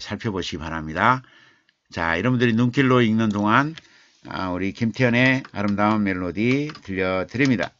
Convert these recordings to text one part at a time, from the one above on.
살펴보시기 바랍니다. 자, 여러분들이 눈길로 읽는 동안 아, 우리 김태현의 아름다운 멜로디 들려드립니다.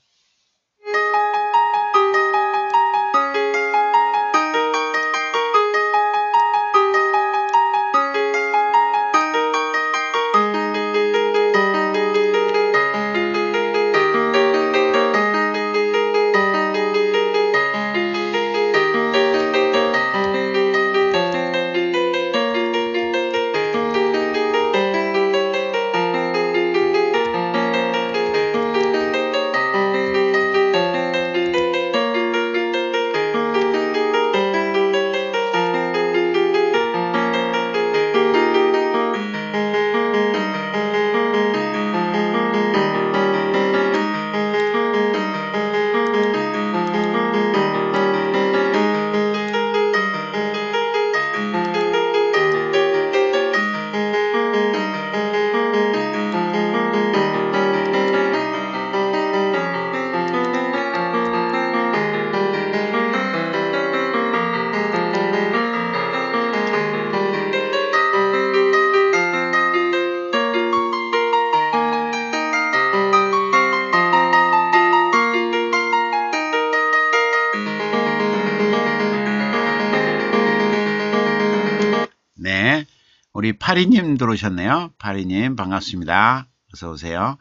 파리님 들어오셨네요. 파리님 반갑습니다. 어서 오세요.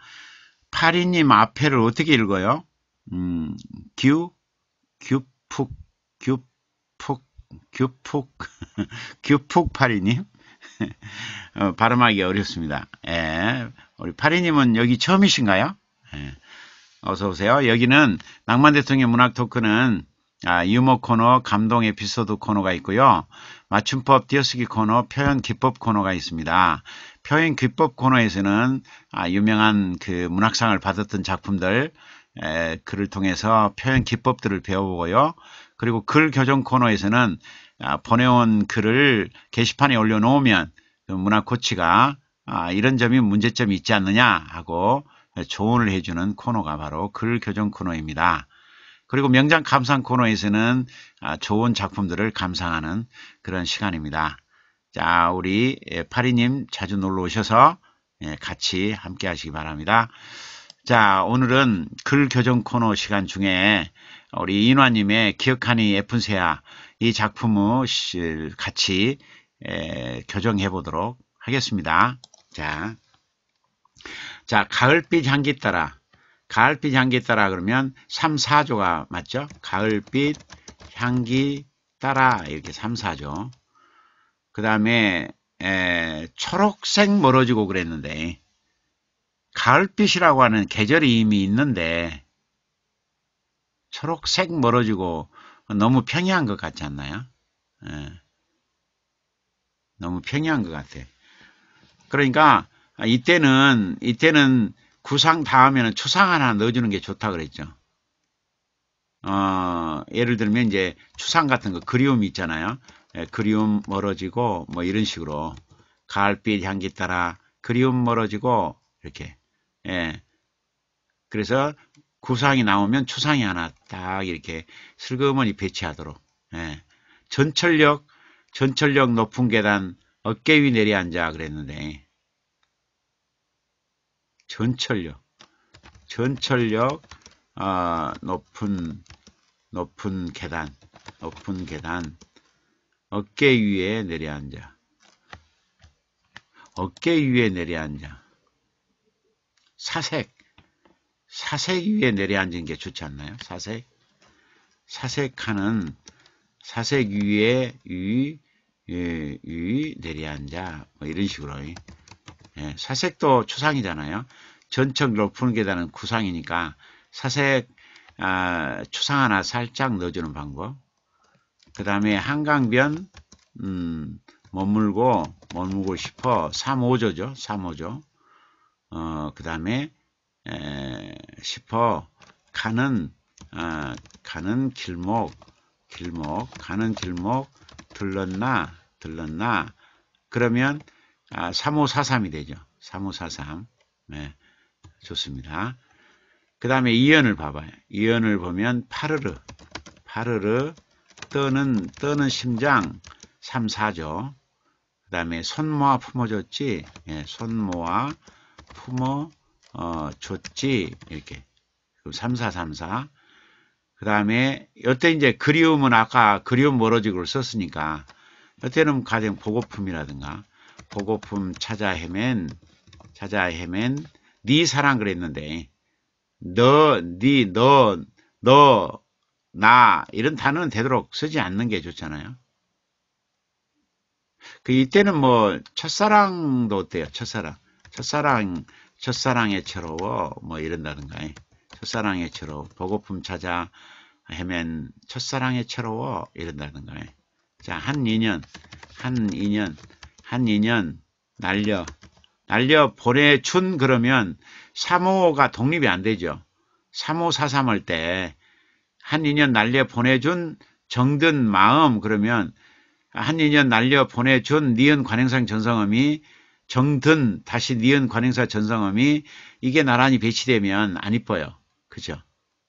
파리님 앞에를 어떻게 읽어요? 음, 규, 규푹, 규푹, 규푹, 규푹 파리님. 어, 발음하기 어렵습니다. 예, 우리 파리님은 여기 처음이신가요? 예, 어서 오세요. 여기는 낭만 대통령 문학 토크는 아, 유머 코너, 감동 에피소드 코너가 있고요. 맞춤법 띄어쓰기 코너, 표현 기법 코너가 있습니다. 표현 기법 코너에서는 아, 유명한 그 문학상을 받았던 작품들 에, 글을 통해서 표현 기법들을 배워보고요. 그리고 글 교정 코너에서는 아, 보내온 글을 게시판에 올려놓으면 그 문학 코치가 아, 이런 점이 문제점이 있지 않느냐 하고 조언을 해주는 코너가 바로 글 교정 코너입니다. 그리고 명장 감상 코너에서는 아, 좋은 작품들을 감상하는 그런 시간입니다. 자, 우리 예, 파리님 자주 놀러 오셔서 예, 같이 함께 하시기 바랍니다. 자, 오늘은 글 교정 코너 시간 중에 우리 인화님의 기억하니 예쁜 새야 이 작품을 같이 예, 교정해 보도록 하겠습니다. 자, 자 가을빛 향기 따라 가을빛 향기 따라 그러면 3, 4조가 맞죠? 가을빛 향기 따라 이렇게 3, 4조 그 다음에 초록색 멀어지고 그랬는데 가을빛이라고 하는 계절이 이미 있는데 초록색 멀어지고 너무 평이한 것 같지 않나요? 에, 너무 평이한 것 같아요. 그러니까 이때는 이때는 구상 다음에는 추상 하나 넣어주는 게 좋다 그랬죠. 어, 예를 들면 이제 추상 같은 거 그리움 이 있잖아요. 예, 그리움 멀어지고 뭐 이런 식으로 가을빛 향기 따라 그리움 멀어지고 이렇게 예. 그래서 구상이 나오면 추상이 하나 딱 이렇게 슬그머니 배치하도록 예. 전철역 전철역 높은 계단 어깨 위내려앉아 그랬는데 전철역 전철역 아, 높은 높은 계단 높은 계단 어깨 위에 내려앉아 어깨 위에 내려앉아 사색 사색 위에 내려앉은 게 좋지 않나요? 사색 사색하는 사색 위에 위, 위, 위 내려앉아 뭐 이런 식으로 예, 사색도 초상이잖아요 전청 높은 계단은 구상이니까 사색 아, 초상 하나 살짝 넣어주는 방법 그 다음에 한강변 음, 머물고 머물고 싶어 3호조죠 3호조 어, 그 다음에 싶어 가는 아, 가는 길목 길목 가는 길목 들렀나 들렀나 그러면 아, 3543이 되죠 3543 네. 좋습니다. 그 다음에 이연을 봐봐요. 이연을 보면 파르르, 파르르, 떠는, 떠는 심장 3, 4죠. 그 다음에 손 모아 품어줬지, 예, 손 모아 품어 줬지, 예, 어, 이렇게. 그럼 3, 4, 3, 4. 그 다음에, 여태 이제 그리움은 아까 그리움 멀어지고를 썼으니까, 여태는 가장 보고품이라든가, 보고품 찾아 헤맨, 찾아 헤맨, 네 사랑 그랬는데 너, 네, 너, 너, 나 이런 단어는 되도록 쓰지 않는 게 좋잖아요. 그 이때는 뭐 첫사랑도 어때요? 첫사랑, 첫사랑, 첫사랑에 처로워 뭐 이런다든가 첫사랑에 처로 보고품 찾아 헤맨 첫사랑에 처로워 이런다든가 자한 2년, 한 2년, 한 2년 날려 날려 보내준 그러면 3호가 독립이 안 되죠. 3호 4삼 할때한 2년 날려 보내준 정든 마음 그러면 한 2년 날려 보내준 니은 관행상 전성음이 정든 다시 니은 관행사 전성음이 이게 나란히 배치되면 안 이뻐요. 그죠?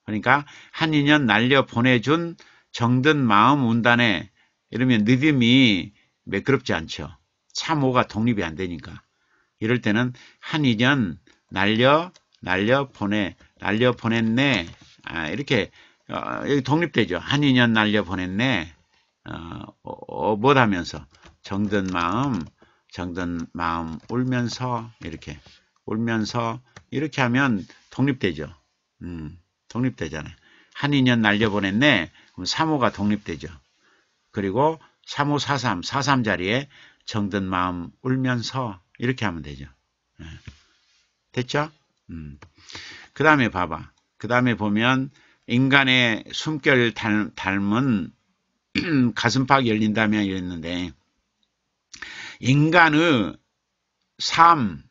그러니까 한 2년 날려 보내준 정든 마음 운단에 이러면 느림이 매끄럽지 않죠. 참호가 독립이 안 되니까. 이럴 때는 한2년 날려 날려 보내 날려 보냈네 아, 이렇게 어, 여기 독립되죠 한2년 날려 보냈네 어, 못하면서 어, 어, 정든 마음 정든 마음 울면서 이렇게 울면서 이렇게 하면 독립되죠 음, 독립되잖아요 한2년 날려 보냈네 그럼 3호가 독립되죠 그리고 3543 43 자리에 정든 마음 울면서 이렇게 하면 되죠. 예. 됐죠? 음. 그 다음에 봐봐. 그 다음에 보면 인간의 숨결 닮, 닮은 가슴팍 열린다면 이랬는데 인간의 삶,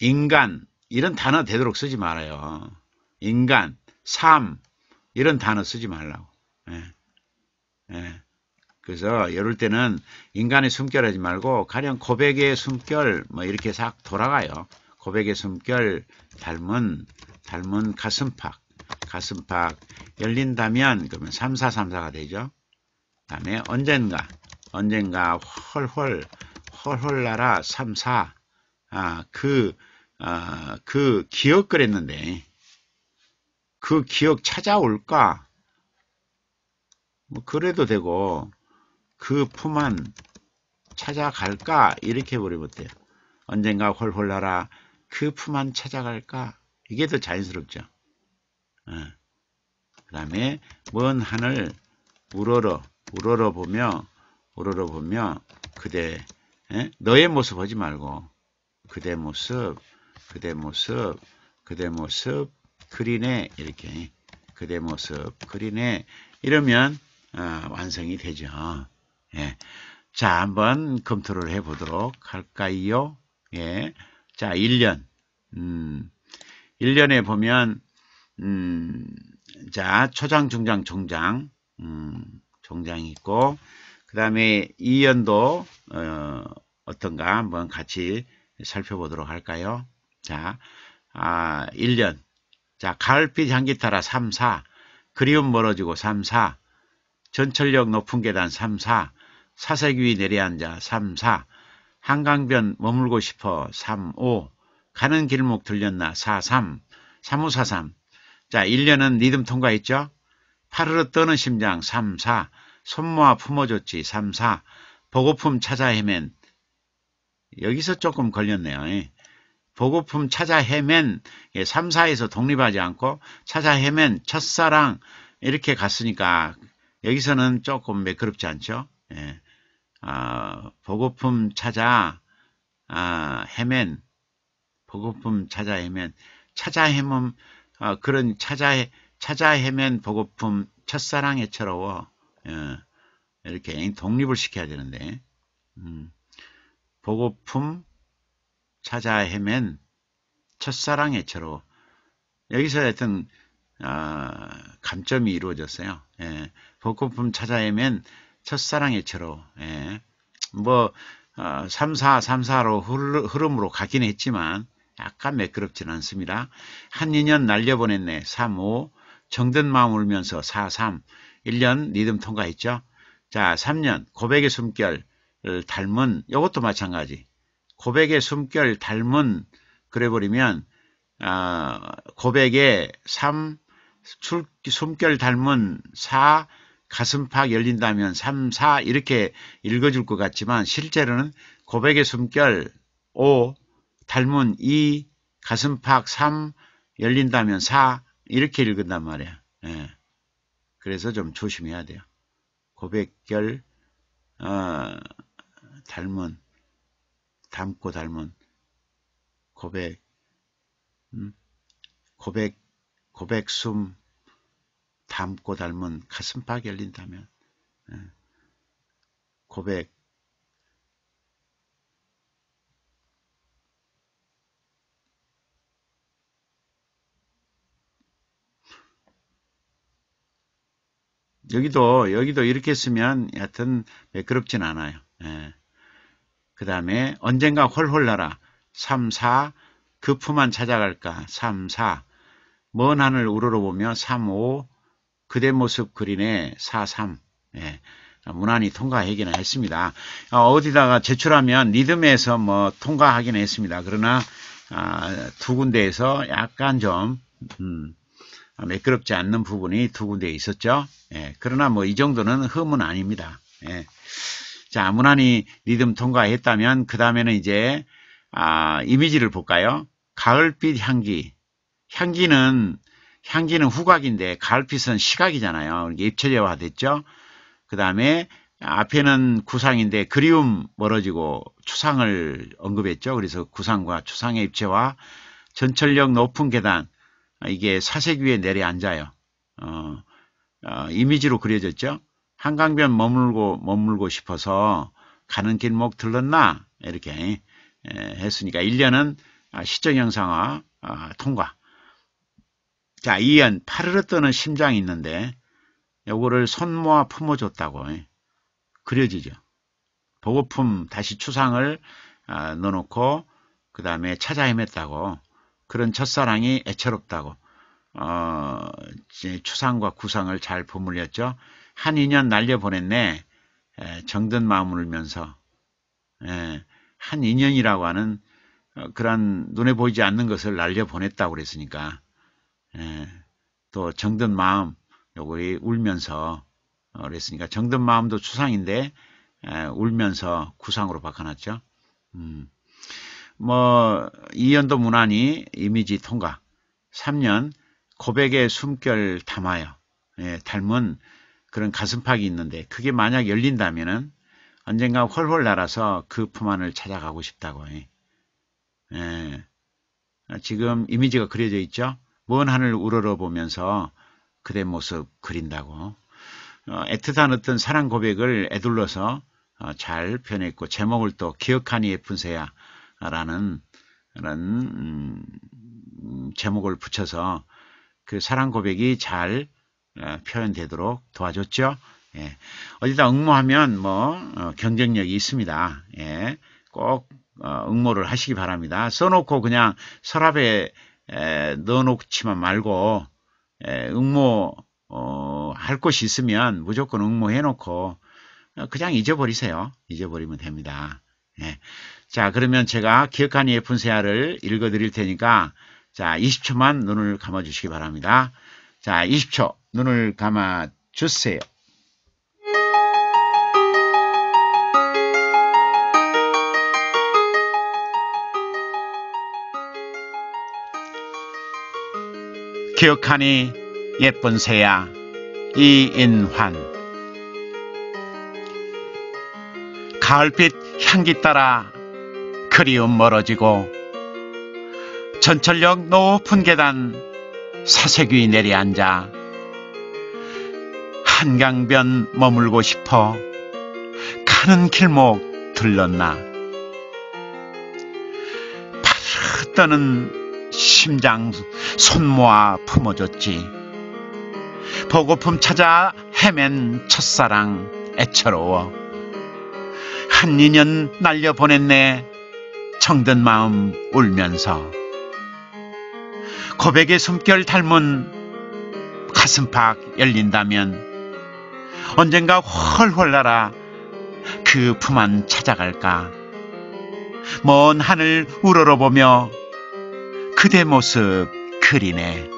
인간 이런 단어 되도록 쓰지 말아요. 인간, 삶 이런 단어 쓰지 말라고. 예. 예. 그래서 이럴 때는 인간의 숨결 하지 말고 가령 고백의 숨결 뭐 이렇게 싹 돌아가요. 고백의 숨결 닮은 닮은 가슴팍 가슴팍 열린다면 그러면 3434가 되죠. 다음에 언젠가 언젠가 헐헐 헐헐 나라 34 아, 그, 아, 그 기억 그랬는데 그 기억 찾아올까? 뭐 그래도 되고 그 품안 찾아갈까 이렇게 버리면 돼요. 언젠가 홀홀나라 그 품안 찾아갈까 이게 더 자연스럽죠. 어. 예. 그 다음에 먼 하늘 우러러 우러러 보며 우러러 보며 그대 에? 예? 너의 모습 하지 말고 그대 모습 그대 모습 그대 모습 그린에 이렇게 그대 모습 그린에 이러면 어, 완성이 되죠. 예. 자, 한번 검토를 해 보도록 할까요? 예. 자, 1년. 음. 1년에 보면 음, 자, 초장, 중장, 종장. 음, 종장이 있고 그다음에 2년도 어, 어떤가 한번 같이 살펴보도록 할까요? 자, 아, 1년. 자, 가을빛 향기 따라 3, 4. 그리움 멀어지고 3, 4. 전철역 높은 계단 3, 4. 사색 위 내려앉아 3, 4 한강변 머물고 싶어 3, 5 가는 길목 들렸나 4, 3 3, 5, 4, 3 자, 1년은 리듬 통과했죠? 파르르 떠는 심장 3, 4 손모아 품어줬지 3, 4 보고품 찾아 헤맨 여기서 조금 걸렸네요. 예. 보고품 찾아 헤맨 3, 예, 4에서 독립하지 않고 찾아 헤맨 첫사랑 이렇게 갔으니까 여기서는 조금 매끄럽지 않죠. 예. 아, 보급품 찾아 아, 헤맨 보급품 찾아 헤맨 찾아 헤면 아, 어, 그런 찾아 찾아 헤맨 보급품 첫사랑에 처러워 예, 이렇게 독립을 시켜야 되는데 음, 보급품 찾아 헤맨 첫사랑에 처러워 여기서 하여튼 아, 감점이 이루어졌어요. 예, 보급품 찾아 헤맨 첫사랑의처로 예. 뭐 어, 3 4 3 4로 흐름으로 가긴 했지만 약간 매끄럽진 않습니다. 한 2년 날려보냈네. 3, 5 정든 마음 울면서 4, 3 1년 리듬 통과했죠. 자 3년 고백의 숨결 닮은 이것도 마찬가지 고백의 숨결 닮은 그래버리면 어, 고백의 3 출, 숨결 닮은 4 가슴팍 열린다면 3, 4 이렇게 읽어줄 것 같지만 실제로는 고백의 숨결 5, 닮은 2, 가슴팍 3, 열린다면 4 이렇게 읽은단 말이야. 예. 그래서 좀 조심해야 돼요. 고백결 어, 닮은 닮고 닮은 고백 음? 고백 고백숨 담고 닮은 가슴팍 열린다면 예. 고백 여기도 여기도 이렇게 쓰면 여하튼 매끄럽진 않아요. 예. 그 다음에 언젠가 홀홀 나라 3, 4그 품만 찾아갈까 3, 4 먼 하늘 우러러보며 3, 5 그대 모습 그린의 4.3 예, 무난히 통과하기는 했습니다. 어, 디다가 제출하면 리듬에서 뭐 통과하기는 했습니다. 그러나 아, 두 군데에서 약간 좀 음, 매끄럽지 않는 부분이 두 군데 있었죠. 예, 그러나 뭐 이 정도는 흠은 아닙니다. 예. 자, 무난히 리듬 통과했다면 그 다음에는 이제 아, 이미지를 볼까요? 가을빛 향기. 향기는 향기는 후각인데 갈을은 시각이잖아요. 입체제화 됐죠. 그 다음에 앞에는 구상인데 그리움 멀어지고 추상을 언급했죠. 그래서 구상과 추상의 입체화, 전철역 높은 계단, 이게 사색 위에 내려앉아요. 어, 어, 이미지로 그려졌죠. 한강변 머물고 머물고 싶어서 가는 길목 들렀나 이렇게 했으니까 1년은 아, 시정 영상화 아, 통과 자, 이연 파르르 뜨는 심장이 있는데 요거를 손 모아 품어줬다고 예. 그려지죠. 보급품 다시 추상을 아, 넣어놓고 그 다음에 찾아 헤맸다고 그런 첫사랑이 애처롭다고 어, 추상과 구상을 잘버물렸죠한인년 날려보냈네. 에, 정든 마음을 울면서 에, 예, 한인년이라고 하는 어, 그런 눈에 보이지 않는 것을 날려보냈다고 그랬으니까 예, 또 정든 마음 요거이 울면서 어, 그랬으니까 정든 마음도 추상인데 예, 울면서 구상으로 바꿔놨죠. 음. 뭐 2년도 무난히 이미지 통과 3년 고백의 숨결 담아요. 예, 닮은 그런 가슴팍이 있는데 그게 만약 열린다면은 언젠가 훨훨 날아서 그품 안을 찾아가고 싶다고. 예. 예. 지금 이미지가 그려져 있죠. 먼 하늘 우러러 보면서 그대 모습 그린다고 어, 애틋한 어떤 사랑 고백을 애둘러서 어, 잘 표현했고 제목을 또 기억하니 예쁜 새야라는 음, 제목을 붙여서 그 사랑 고백이 잘 어, 표현되도록 도와줬죠. 예. 어디다 응모하면 뭐 경쟁력이 있습니다. 예. 꼭 응모를 하시기 바랍니다. 써놓고 그냥 서랍에 에, 넣어놓지만 말고 에, 응모 어, 할곳이 있으면 무조건 응모해놓고 어, 그냥 잊어버리세요. 잊어버리면 됩니다. 예. 자 그러면 제가 기억하니 예쁜 세아를 읽어드릴 테니까 자 20초만 눈을 감아주시기 바랍니다. 자 20초 눈을 감아주세요. 기억하니 예쁜 새야 이인환 가을빛 향기 따라 그리움 멀어지고 전철역 높은 계단 사색위 내리앉아 한강변 머물고 싶어 가는 길목 들렀나 파르 떠는 심장 손 모아 품어줬지. 보고품 찾아 헤맨 첫사랑 애처로워. 한인년 날려보냈네. 정든 마음 울면서. 고백의 숨결 닮은 가슴팍 열린다면 언젠가 훨훨 날아 그 품안 찾아갈까. 먼 하늘 우러러보며 그대 모습 그리네.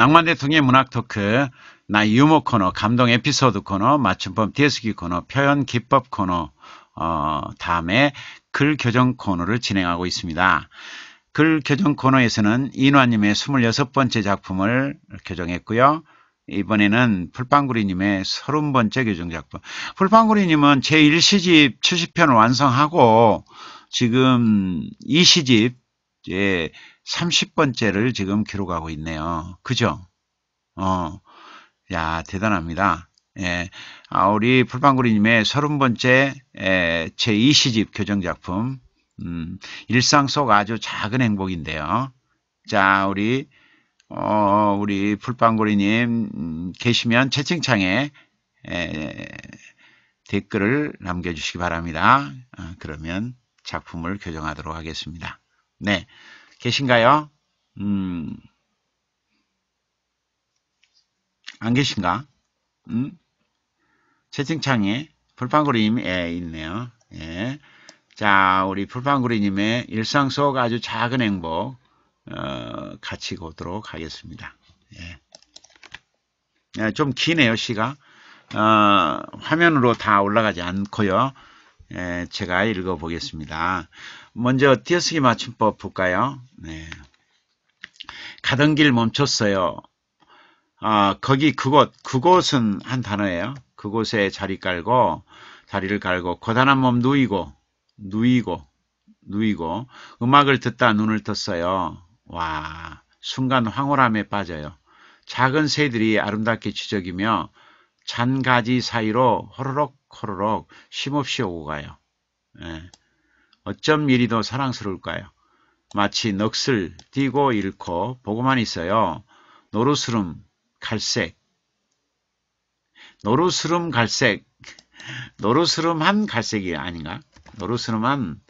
낭만대통의 령 문학 토크, 나 유머 코너, 감동 에피소드 코너, 맞춤법 DS기 코너, 표현 기법 코너, 어, 다음에 글 교정 코너를 진행하고 있습니다. 글 교정 코너에서는 인화님의 26번째 작품을 교정했고요. 이번에는 풀빵구리님의 30번째 교정 작품. 풀빵구리님은 제1시집 70편 을 완성하고 지금 2시집, 예, 30번째를 지금 기록하고 있네요. 그죠? 어, 야, 대단합니다. 예, 아, 우리 풀빵구리님의 30번째 예, 제2시집 교정작품, 음, 일상 속 아주 작은 행복인데요. 자, 우리, 어, 우리 풀빵구리님 음, 계시면 채팅창에 예, 댓글을 남겨주시기 바랍니다. 아, 그러면 작품을 교정하도록 하겠습니다. 네. 계신가요? 음, 안 계신가? 음? 채팅창에 불판구리님, 예, 있네요. 예. 자, 우리 불판구리님의 일상 속 아주 작은 행복, 어, 같이 보도록 하겠습니다. 예. 예, 좀 기네요, 시가. 어, 화면으로 다 올라가지 않고요. 예, 제가 읽어보겠습니다. 먼저 띄어쓰기 맞춤법 볼까요? 네. 가던 길 멈췄어요. 아, 거기 그곳, 그곳은 한 단어예요. 그곳에 자리 깔고, 다리를 깔고, 고단한 몸 누이고, 누이고, 누이고, 음악을 듣다 눈을 떴어요. 와, 순간 황홀함에 빠져요. 작은 새들이 아름답게 지적이며 잔 가지 사이로 호로록 호로록 쉼없이 오고 가요. 예. 어쩜 이리도 사랑스러울까요? 마치 넋을 띠고 잃고 보고만 있어요. 노루스름, 갈색. 노루스름 갈색. 노루스름한 갈색이 아닌가? 노루스름한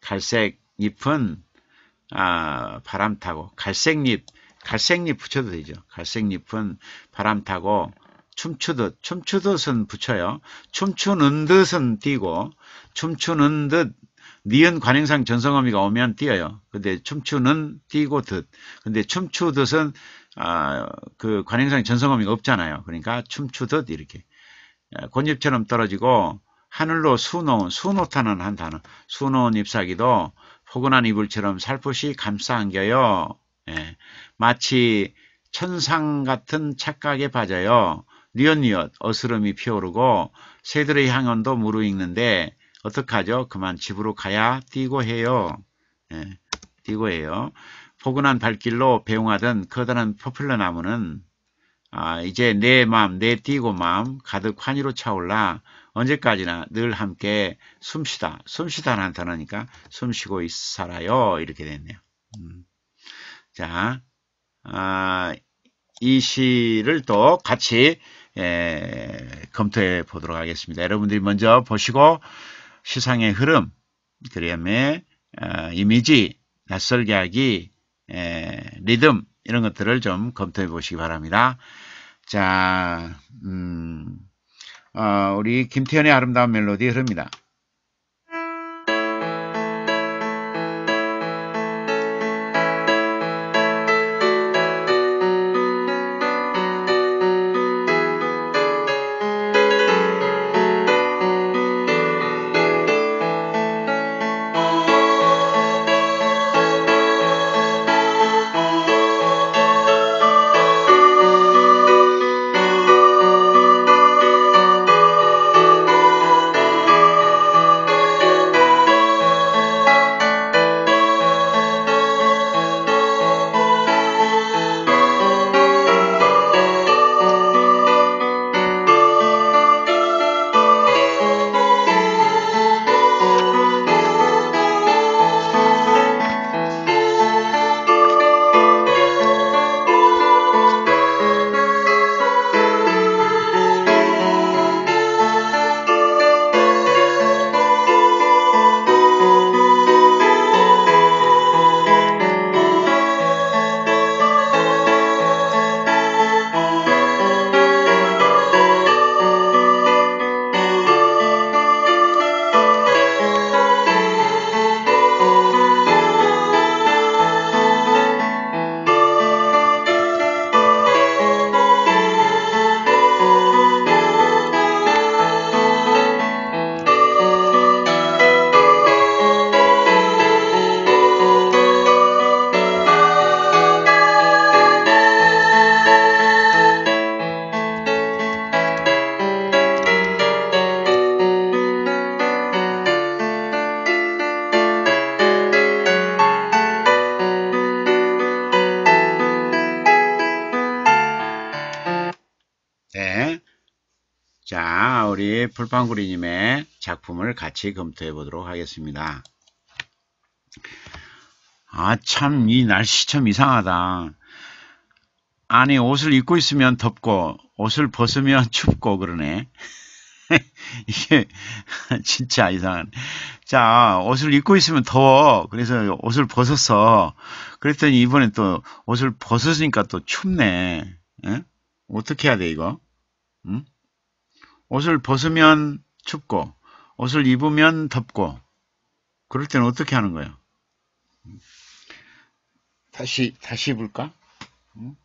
갈색 잎은 아, 바람 타고 갈색잎, 갈색잎 붙여도 되죠. 갈색잎은 바람 타고 춤추듯, 춤추듯은 붙여요. 춤추는 듯은 뛰고 춤추는 듯 니은 관행상 전성어미가 오면 뛰어요. 근데 춤추는 뛰고 듯. 근데 춤추듯은 아, 그 관행상 전성어미가 없잖아요. 그러니까 춤추듯 이렇게 아, 곤잎처럼 떨어지고 하늘로 수놓은 수놓다는 한 단어. 수놓은 잎사귀도 포근한 이불처럼 살포시 감싸 안겨요. 예. 마치 천상 같은 착각에 빠져요. 뉘엿뉘엿 어스름이 피어오르고 새들의 향연도 무르익는데 어떡하죠? 그만 집으로 가야 뛰고 해요. 예, 뛰고 해요. 포근한 발길로 배웅하던 커다란 퍼플러 나무는 아, 이제 내 마음, 내 뛰고 마음 가득 환희로 차올라 언제까지나 늘 함께 숨쉬다, 숨쉬다나타나니까 숨쉬고 살아요. 이렇게 됐네요. 음. 자, 아, 이 시를 또 같이 예, 검토해 보도록 하겠습니다. 여러분들이 먼저 보시고 시상의 흐름, 그다음에 어, 이미지, 낯설기 하기, 에, 리듬 이런 것들을 좀 검토해 보시기 바랍니다. 자, 음, 어, 우리 김태현의 아름다운 멜로디 흐릅니다. 풀빵구리님의 작품을 같이 검토해 보도록 하겠습니다. 아 참 이 날씨 참 이상하다. 아니 옷을 입고 있으면 덥고 옷을 벗으면 춥고 그러네. 이게 진짜 이상한. 자, 옷을 입고 있으면 더워. 그래서 옷을 벗었어. 그랬더니 이번에 또 옷을 벗었으니까 또 춥네. 에? 어떻게 해야 돼, 이거? 응? 옷을 벗으면 춥고 옷을 입으면 덥고 그럴 때는 어떻게 하는 거예요? 다시 다시 입을까? 응?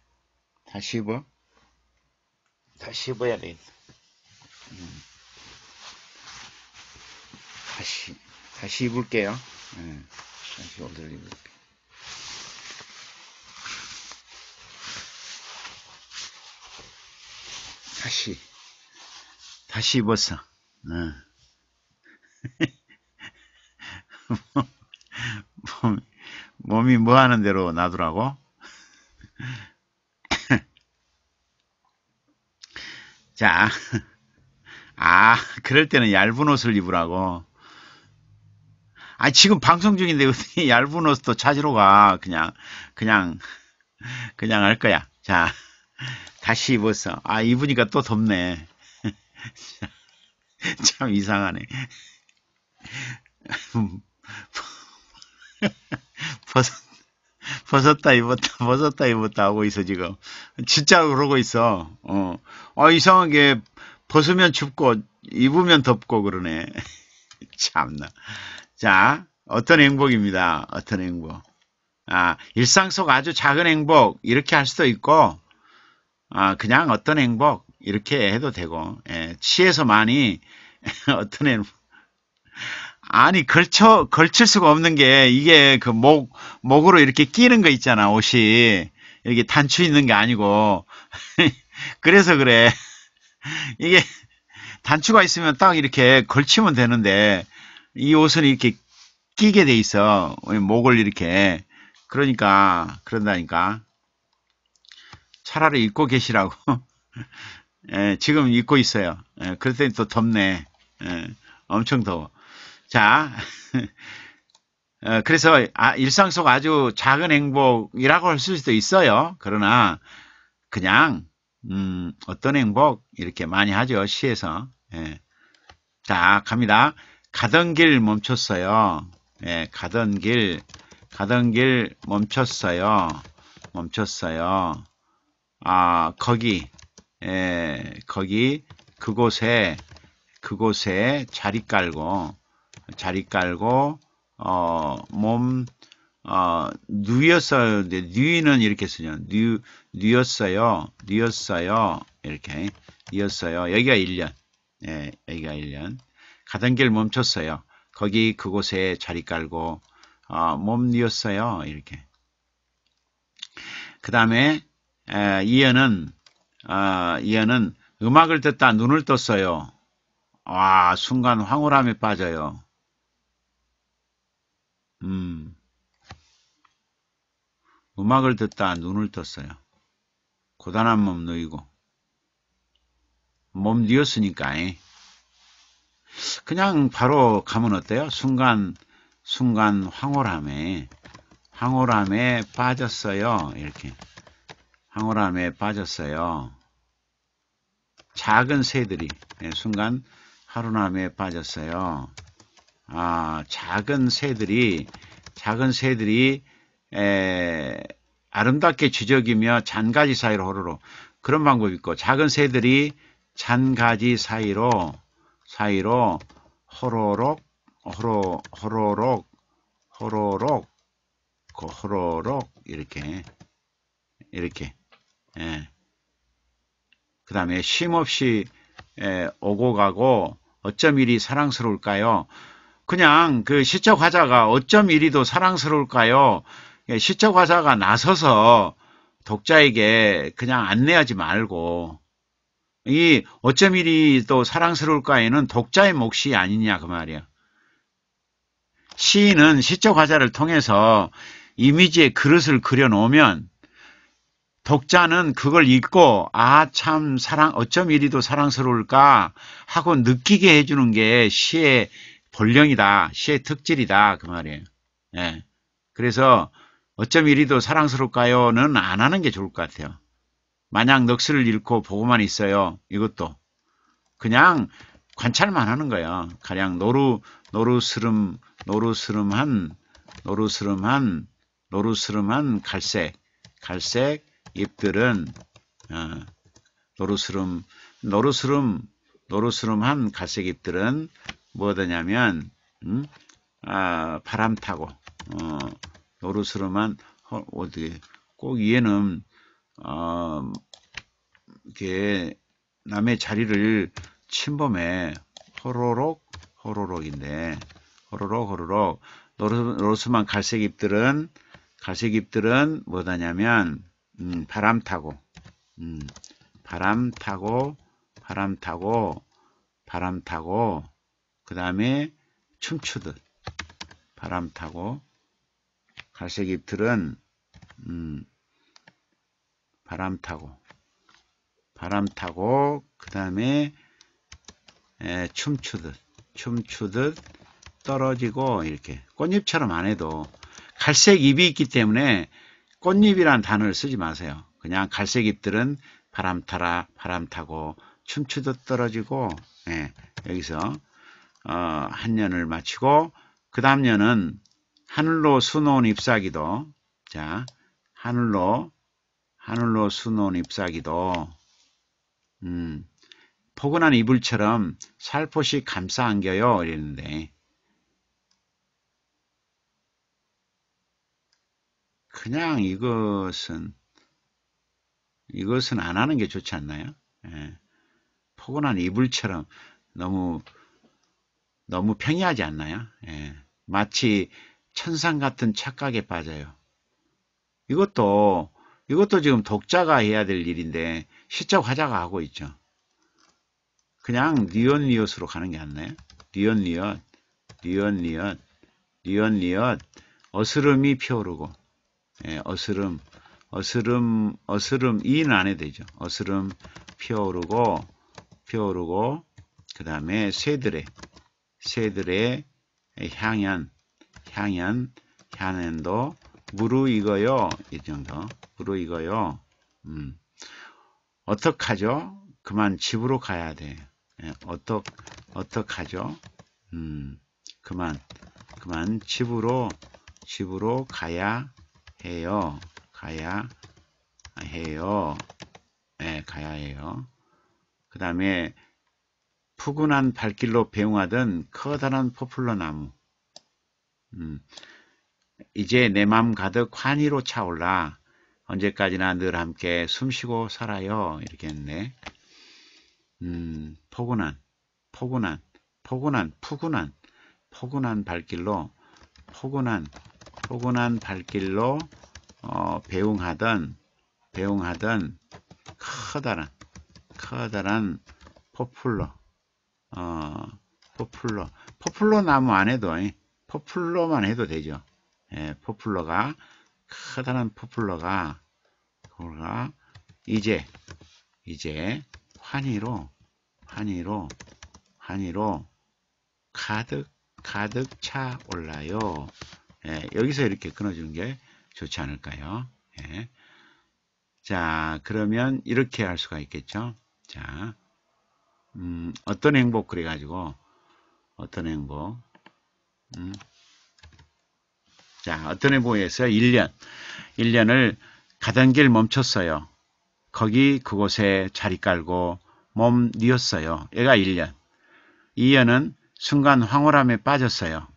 다시 입어? 다시 입어야 돼. 다 응. 다시 다시 입을게요. 네, 다시 옷을 입을게요. 다시 다시 입었어. 어. 몸이 뭐 하는 대로 나더라고. 자, 아, 그럴 때는 얇은 옷을 입으라고. 아, 지금 방송 중인데 어떻게 얇은 옷도 찾으러 가. 그냥, 그냥, 그냥 할 거야. 자, 다시 입었어. 아, 입으니까 또 덥네. 참 이상하네. 벗었, 벗었다 입었다 벗었다 입었다 하고 있어 지금. 진짜 그러고 있어. 어, 어 이상하게 벗으면 춥고 입으면 덥고 그러네. 참나. 자, 어떤 행복입니다. 어떤 행복. 아, 일상 속 아주 작은 행복 이렇게 할 수도 있고, 아, 그냥 어떤 행복 이렇게 해도 되고 예, 취해서 많이 어떤 애는 아니 걸쳐 걸칠 수가 없는 게 이게 그 목 목으로 이렇게 끼는 거 있잖아 옷이 이렇게 단추 있는 게 아니고 그래서 그래 이게 단추가 있으면 딱 이렇게 걸치면 되는데 이 옷은 이렇게 끼게 돼 있어 목을 이렇게 그러니까 그런다니까 차라리 입고 계시라고 예, 지금 입고 있어요. 예, 그럴더니또 덥네. 예, 엄청 더워. 자, 어, 그래서 아, 일상 속 아주 작은 행복이라고 할 수도 있어요. 그러나 그냥 음, 어떤 행복 이렇게 많이 하죠. 시에서. 예. 자, 갑니다. 가던 길 멈췄어요. 예, 가던 길, 가던 길 멈췄어요. 멈췄어요. 아, 거기, 에, 예, 거기 그곳에 그곳에 자리 깔고 자리 깔고 어, 몸 어, 누였어요. 뉘는 이렇게 쓰죠. 뉘, 누였어요. 뉘었어요 이렇게. 뉘었어요 여기가 1년. 예, 여기가 1년. 가던 길 멈췄어요. 거기 그곳에 자리 깔고, 어, 몸뉘었어요 이렇게. 그 다음에, 이연은 아, 이하는 음악을 듣다 눈을 떴어요. 와, 순간 황홀함에 빠져요. 음. 음악을 듣다 눈을 떴어요. 고단한 몸 누이고. 몸 뉘었으니까. 에. 그냥 바로 가면 어때요? 순간, 순간 황홀함에, 황홀함에 빠졌어요. 이렇게. 항홀함에 빠졌어요. 작은 새들이 예, 순간 하루남에 빠졌어요. 아, 작은 새들이 작은 새들이 에, 아름답게 쥐적이며 잔가지 사이로 호로로 그런 방법이 있고 작은 새들이 잔가지 사이로 사이로 호로록 호로 호로록 호로록 그 호로록 이렇게 이렇게 예. 그 다음에 쉼없이 예, 오고 가고 어쩜 이리 사랑스러울까요? 그냥 그 시적 화자가 어쩜 이리도 사랑스러울까요? 예, 시적 화자가 나서서 독자에게 그냥 안내하지 말고 이 어쩜 이리도 사랑스러울까에는 독자의 몫이 아니냐 그 말이야. 시인은 시적 화자를 통해서 이미지의 그릇을 그려놓으면 독자는 그걸 읽고 아 참 사랑 어쩜 이리도 사랑스러울까 하고 느끼게 해주는 게 시의 본령이다 시의 특질이다 그 말이에요. 예. 그래서 어쩜 이리도 사랑스러울까요는 안 하는 게 좋을 것 같아요. 만약 넋을 잃고 보고만 있어요. 이것도 그냥 관찰만 하는 거예요. 가령 노루 노루스름 노루스름한 노루스름한 노루스름한 갈색 갈색 잎들은 어, 노르스름 노르스름 노르스름한 갈색 잎들은 뭐더냐면 음? 아, 바람 타고 어, 노르스름한 어, 어떻꼭 얘는 어, 이렇게 남의 자리를 침범해 호로록 호로록인데 호로록 호로록 노르스름한 갈색 잎들은 갈색 잎들은 뭐다냐면 음, 바람 타고 음, 바람 타고 바람 타고 바람 타고 그 다음에 춤추듯 바람 타고 갈색 잎들은 음, 바람 타고 바람 타고 그 다음에 춤추듯 춤추듯 떨어지고 이렇게 꽃잎처럼 안 해도 갈색 잎이 있기 때문에 꽃잎이란 단어를 쓰지 마세요. 그냥 갈색 잎들은 바람 타라 바람 타고 춤추듯 떨어지고 예, 여기서 어, 한 년을 마치고 그 다음 년은 하늘로 수놓은 잎사귀도 자 하늘로 하늘로 수놓은 잎사귀도 음, 포근한 이불처럼 살포시 감싸 안겨요 이랬는데 그냥 이것은 이것은 안 하는 게 좋지 않나요? 예. 포근한 이불처럼 너무 너무 평이하지 않나요? 예. 마치 천상 같은 착각에 빠져요. 이것도 이것도 지금 독자가 해야 될 일인데 시적 화자가 하고 있죠. 그냥 니언 니엇으로 가는 게 낫나요? 니언 니엇, 니언 니엇, 니언 니엇, 어스름이 피어오르고 예, 어스름, 어스름, 어스름, 이는 안해 되죠. 어스름 피어오르고, 피어오르고, 그 다음에 새들의, 새들의 향연, 향연, 향연도 무르익어요. 이 정도. 무르익어요. 음. 어떡하죠? 그만 집으로 가야 돼. 예, 어떡, 어떡하죠? 음, 그만, 그만 집으로, 집으로 가야 해요. 가야 해요. 네, 가야 해요. 그 다음에 푸근한 발길로 배웅하던 커다란 포플러 나무. 음, 이제 내 맘 가득 환희로 차올라 언제까지나 늘 함께 숨쉬고 살아요. 이렇게 했네. 음, 포근한, 포근한, 포근한, 푸근한, 포근한 발길로 포근한 포근한 발길로 어, 배웅하던 배웅하던 커다란 커다란 포플러 어, 포플러 포플러 나무 안 해도 포플러만 예, 해도 되죠 예, 포플러가 커다란 포플러가 그가 이제 이제 환희로 환희로 환희로 가득 가득 차 올라요 예, 여기서 이렇게 끊어주는 게 좋지 않을까요? 예. 자, 그러면 이렇게 할 수가 있겠죠? 자, 음, 어떤 행복 그래가지고 어떤 행복 음. 자, 어떤 행복에서 1년 1년을 가던 길 멈췄어요. 거기 그곳에 자리 깔고 몸 뉘었어요. 얘가 1년 2년은 순간 황홀함에 빠졌어요.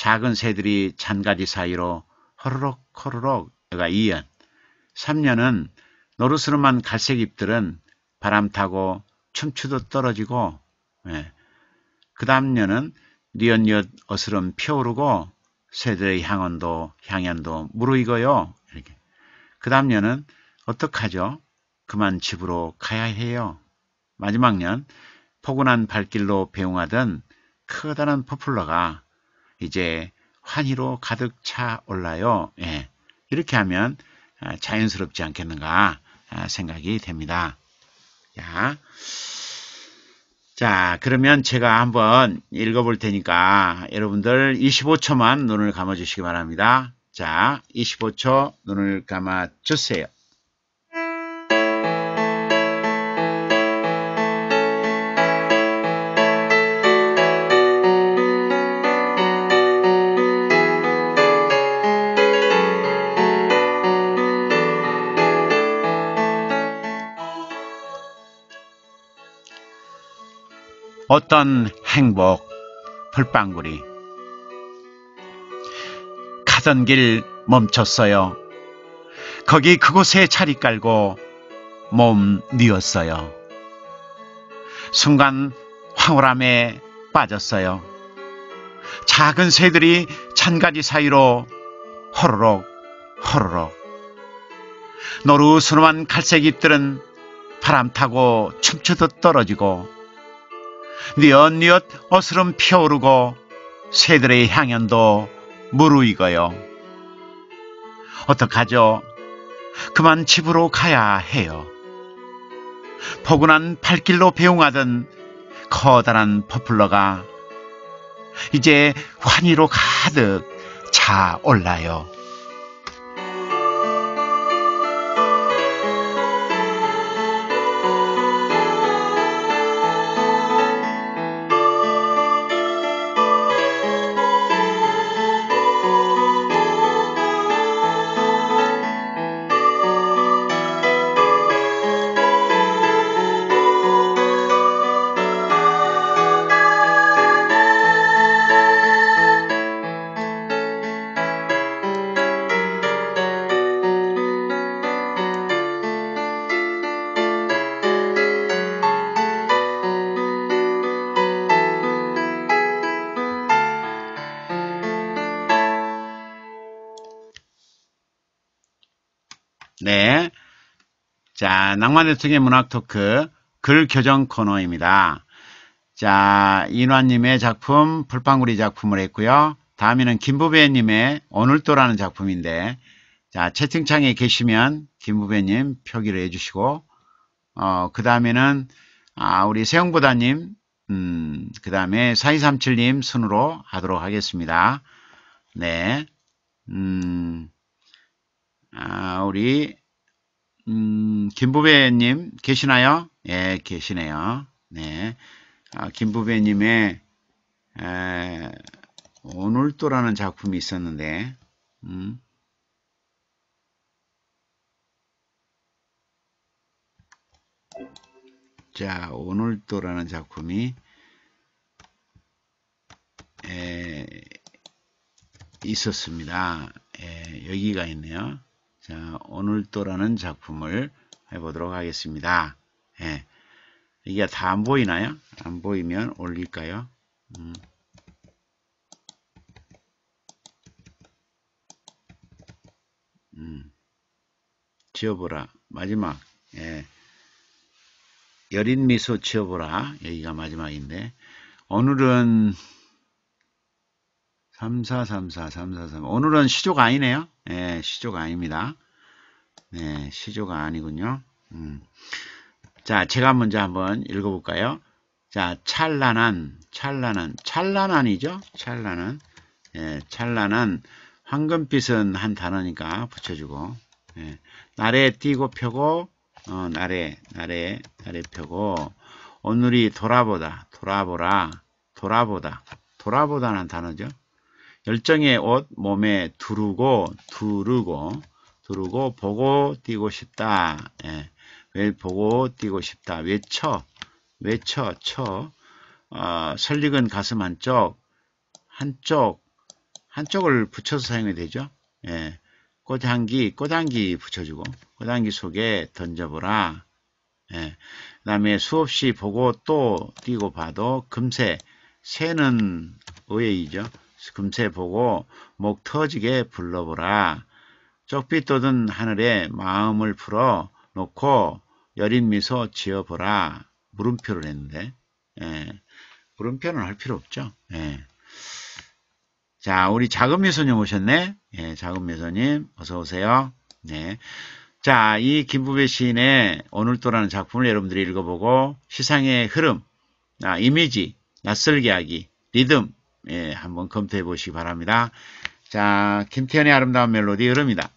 작은 새들이 잔가지 사이로 허르륵 허르륵 여가 2년 3년은 노릇스름한 갈색 잎들은 바람 타고 춤추듯 떨어지고 예. 그 다음 년은 뉘엿뉘엿 어스름 피어오르고 새들의 향언도 향연도 무르익어요. 이렇게. 그 다음 년은 어떡하죠? 그만 집으로 가야 해요. 마지막 년 포근한 발길로 배웅하던 커다란 퍼플러가 이제 환희로 가득 차 올라요. 예, 이렇게 하면 아, 자연스럽지 않겠는가 아, 생각이 됩니다. 야. 자, 그러면 제가 한번 읽어볼 테니까 여러분들 25초만 눈을 감아주시기 바랍니다. 자, 25초 눈을 감아주세요. 어떤 행복, 불빵구리 가던 길 멈췄어요. 거기 그곳에 자리 깔고 몸 뉘었어요. 순간 황홀함에 빠졌어요. 작은 새들이 찬가지 사이로 호로록 호로록 노루스름한 갈색 잎들은 바람 타고 춤추듯 떨어지고 니엿니엇 네 어스름 피어오르고 새들의 향연도 무르익어요. 어떡하죠? 그만 집으로 가야 해요. 포근한 팔길로 배웅하던 커다란 퍼플러가 이제 환희로 가득 차올라요. 평화대통의 문학 토크 글 교정 코너입니다. 자, 인화님의 작품, 불빵구리 작품을 했고요. 다음에는 김부배님의 오늘또라는 작품인데, 자, 채팅창에 계시면 김부배님 표기를 해주시고, 어, 그 다음에는, 아, 우리 세영보다님, 음, 그 다음에 4237님 순으로 하도록 하겠습니다. 네. 음, 아, 우리 음, 김부배님 계시나요? 예, 계시네요. 네. 아, 김부배님의 오늘도라는 작품이 있었는데 음. 자, 오늘또라는 작품이 에, 있었습니다. 에, 여기가 있네요. 자, 오늘또라는 작품을 해보도록 하겠습니다. 예. 이게 다 안 보이나요? 안 보이면 올릴까요? 음. 음. 지워보라 마지막. 예. 여린 미소 지워보라 여기가 마지막인데. 오늘은 3434343 오늘은 시조가 아니네요. 예, 시조가 아닙니다. 네, 시조가 아니군요. 음. 자, 제가 먼저 한번 읽어볼까요? 자, 찬란한, 찬란한, 찬란한이죠? 찬란한. 예, 찬란한. 황금빛은 한 단어니까 붙여주고. 예, 날에 띄고 펴고, 어, 날에, 날에, 날에 펴고. 오늘이 돌아보다, 돌아보라, 돌아보다. 돌아보다는 단어죠. 열정의 옷 몸에 두르고 두르고 두르고 보고 뛰고 싶다. 예. 왜 보고 뛰고 싶다. 외쳐 외쳐 쳐 어, 설익은 가슴 한쪽 한쪽 한쪽을 붙여서 사용이 되죠. 예. 꽃향기 꽃향기 붙여주고 꽃향기 속에 던져보라. 예. 그 다음에 수없이 보고 또 뛰고 봐도 금세 새는 의외이죠. 금세 보고 목 터지게 불러보라. 쪽빛 돋든 하늘에 마음을 풀어 놓고 여린 미소 지어보라. 물음표를 했는데 예. 물음표는 할 필요 없죠. 예. 자, 우리 작은 미소님 오셨네. 예, 작은 미소님 어서 오세요. 네. 자, 이 김부배 시인의 오늘또라는 작품을 여러분들이 읽어보고 시상의 흐름, 아, 이미지, 낯설게 하기, 리듬, 예, 한번 검토해 보시기 바랍니다. 자, 김태현의 아름다운 멜로디 흐릅니다.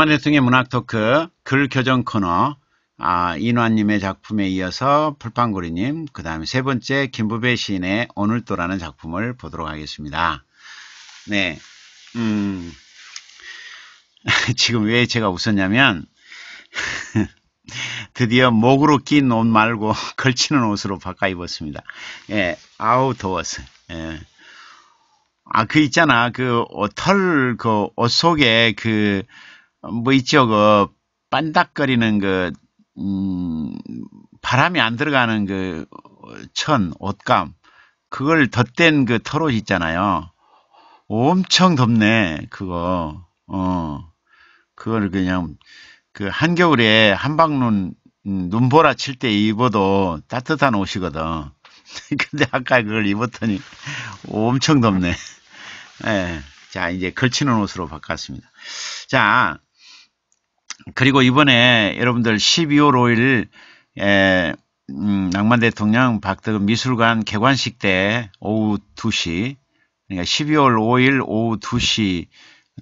박만일승의 문학토크 글 교정 코너 아, 인환님의 작품에 이어서 풀빵고리님 그 다음에 세 번째 김부배 시인의 오늘또라는 작품을 보도록 하겠습니다. 네, 음, 지금 왜 제가 웃었냐면 드디어 목으로 낀 옷 말고 걸치는 옷으로 바꿔 입었습니다. 예, 아우 더웠어. 예. 아그 있잖아 그털그 옷 속에 그뭐 있죠 그 반딱거리는 그 음, 바람이 안 들어가는 그 천, 옷감 그걸 덧댄 그 털옷 있잖아요. 엄청 덥네 그거. 어 그걸 그냥 그 한겨울에 한방눈 음, 눈보라 칠 때 입어도 따뜻한 옷이거든. 근데 아까 그걸 입었더니 엄청 덥네. 예. 네. 자, 이제 걸치는 옷으로 바꿨습니다. 자, 그리고 이번에 여러분들 12월 5일 에, 음, 낭만 대통령 박덕은 미술관 개관식 때 오후 2시 그러니까 12월 5일 오후 2시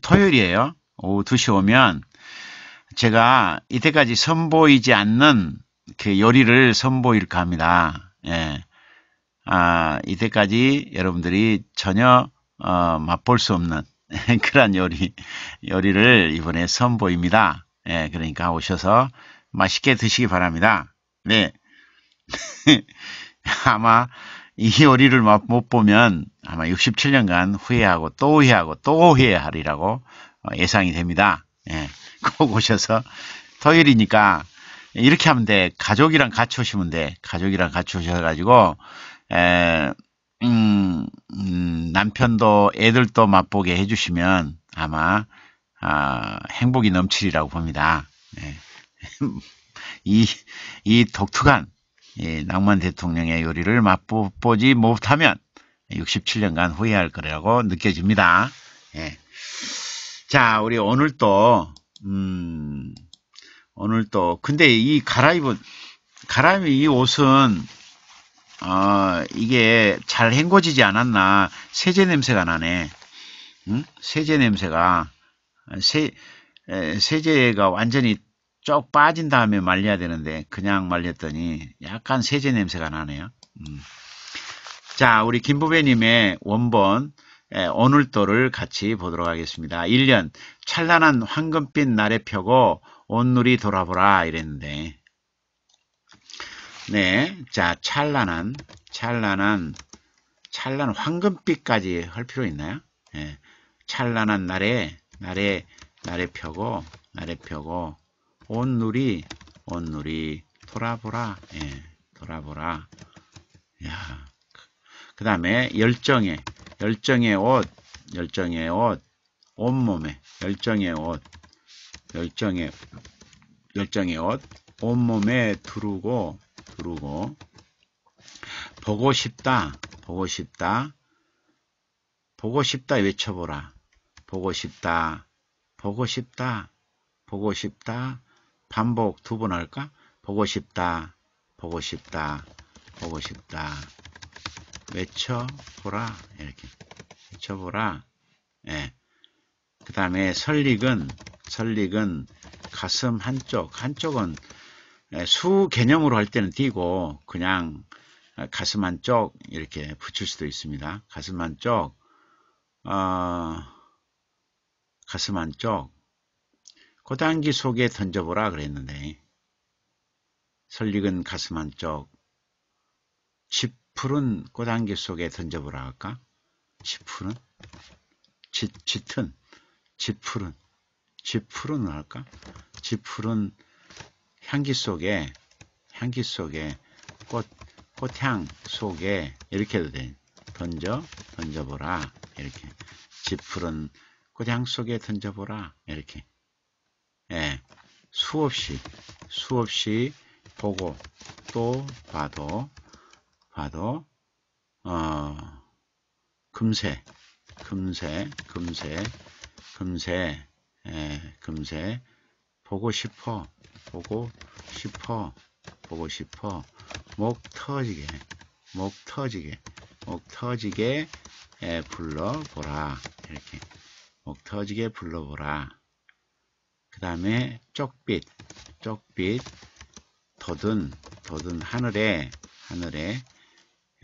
토요일이에요. 오후 2시 오면 제가 이때까지 선보이지 않는 그 요리를 선보일까 합니다. 예. 아, 이때까지 여러분들이 전혀 어, 맛볼 수 없는 그런 요리, 요리를 이번에 선보입니다. 예, 그러니까 오셔서 맛있게 드시기 바랍니다. 네. 아마 이 요리를 못 보면 아마 67년간 후회하고 또 후회하고 또 후회하리라고 어, 예상이 됩니다. 예, 꼭 오셔서 토요일이니까 이렇게 하면 돼. 가족이랑 같이 오시면 돼. 가족이랑 같이 오셔가지고, 에, 음, 음, 남편도 애들도 맛보게 해주시면 아마 아, 행복이 넘치리라고 봅니다. 예. 이, 이 독특한 예, 낭만 대통령의 요리를 맛보지 못하면 67년간 후회할 거라고 느껴집니다. 예. 자, 우리 오늘 또, 음, 오늘 또, 근데 이 갈아입은, 갈아입은 이 옷은, 어, 이게 잘 헹궈지지 않았나. 세제 냄새가 나네. 응? 세제 냄새가. 세, 세제가 완전히 쪽 빠진 다음에 말려야 되는데 그냥 말렸더니 약간 세제 냄새가 나네요. 음. 자 우리 김부배님의 원본 오늘도를 같이 보도록 하겠습니다. 1년 찬란한 황금빛 날에 펴고 온누리 돌아보라 이랬는데 네, 자 찬란한 찬란한 찬란 황금빛까지 할 필요 있나요? 예, 찬란한 날에 날에 나래 펴고 날에 펴고 온누리 온누리 돌아보라 예, 돌아보라 야. 그, 그 다음에 열정의 열정의 옷 열정의 옷 온몸에 열정의 옷 열정의 열정의 옷 온몸에 두르고 두르고 보고 싶다 보고 싶다 보고 싶다 외쳐보라 보고 싶다, 보고 싶다, 보고 싶다. 반복 두 번 할까? 보고 싶다, 보고 싶다, 보고 싶다. 외쳐보라. 이렇게. 외쳐보라. 예. 그 다음에 설릭은, 설릭은 가슴 한쪽, 한쪽은 예, 수 개념으로 할 때는 띄고, 그냥 가슴 한쪽 이렇게 붙일 수도 있습니다. 가슴 한쪽, 어, 가슴 안쪽 고단기 속에 던져보라 그랬는데 설익은 가슴 안쪽 지푸른 고단기 속에 던져보라 할까? 지푸른 짙, 짙은? 지푸른지푸른 할까? 지푸른 향기 속에 향기 속에 꽃, 꽃향 속에 이렇게 해도 돼. 던져, 던져보라. 이렇게. 지푸른 그냥 속에 던져보라 이렇게 예, 수없이 수없이 보고 또 봐도 봐도 어, 금세 금세 금세 금세 예, 금세 보고 싶어 보고 싶어 보고 싶어 목 터지게 목 터지게 목 터지게 예, 불러보라 이렇게 목 터지게 불러보라. 그 다음에 쪽빛, 쪽빛, 더든, 더든 하늘에, 하늘에,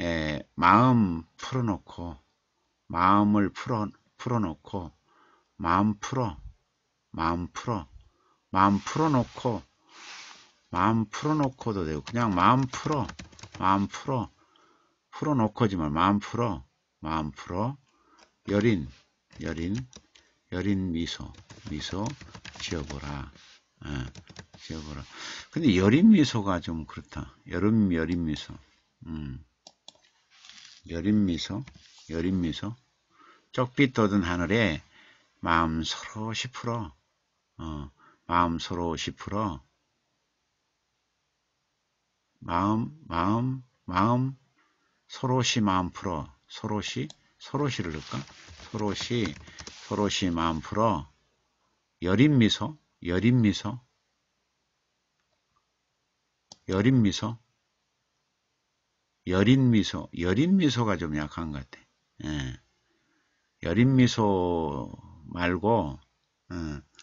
에, 마음 풀어놓고, 마음을 풀어, 풀어놓고, 마음 풀어, 마음 풀어, 마음 풀어놓고, 마음 풀어놓고도 되고, 그냥 마음 풀어, 마음 풀어, 풀어놓고지만, 마음 풀어, 마음 풀어, 여린, 여린, 여린 미소, 미소 지어보라. 아, 지어보라. 근데 여린 미소가 좀 그렇다. 여름 여린 미소. 음. 여린 미소, 여린 미소. 쪽빛 돋은 하늘에 마음 서로 시풀어. 어, 마음 서로 시풀어. 마음, 마음, 마음, 서로시 마음 풀어. 서로시 서로시를 넣을까? 서로시, 서로시 마음 풀어. 여린 미소, 여린 미소. 여린 미소. 여린 미소, 여린 미소가 좀 약한 것 같아. 예. 여린 미소 말고, 음, 어,